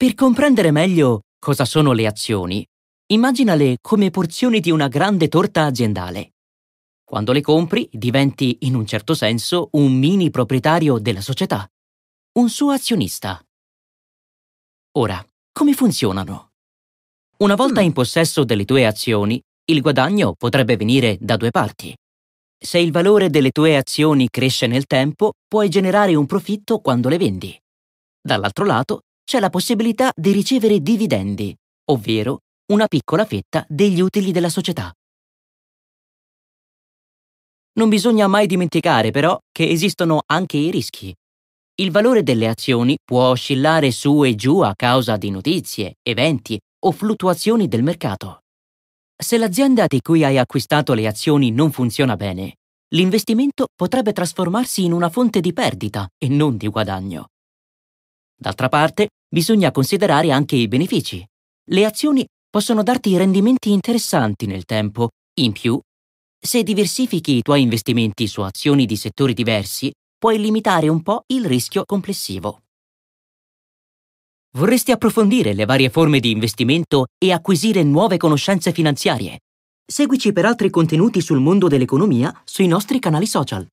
Per comprendere meglio cosa sono le azioni, immaginale come porzioni di una grande torta aziendale. Quando le compri, diventi, in un certo senso, un mini proprietario della società, un suo azionista. Ora, come funzionano? Una volta mm. in possesso delle tue azioni, il guadagno potrebbe venire da due parti. Se il valore delle tue azioni cresce nel tempo, puoi generare un profitto quando le vendi. Dall'altro lato, c'è la possibilità di ricevere dividendi, ovvero una piccola fetta degli utili della società. Non bisogna mai dimenticare però che esistono anche i rischi. Il valore delle azioni può oscillare su e giù a causa di notizie, eventi o fluttuazioni del mercato. Se l'azienda di cui hai acquistato le azioni non funziona bene, l'investimento potrebbe trasformarsi in una fonte di perdita e non di guadagno. D'altra parte, bisogna considerare anche i benefici. Le azioni possono darti rendimenti interessanti nel tempo. In più, se diversifichi i tuoi investimenti su azioni di settori diversi, puoi limitare un po' il rischio complessivo. Vorresti approfondire le varie forme di investimento e acquisire nuove conoscenze finanziarie? Seguici per altri contenuti sul mondo dell'economia sui nostri canali social.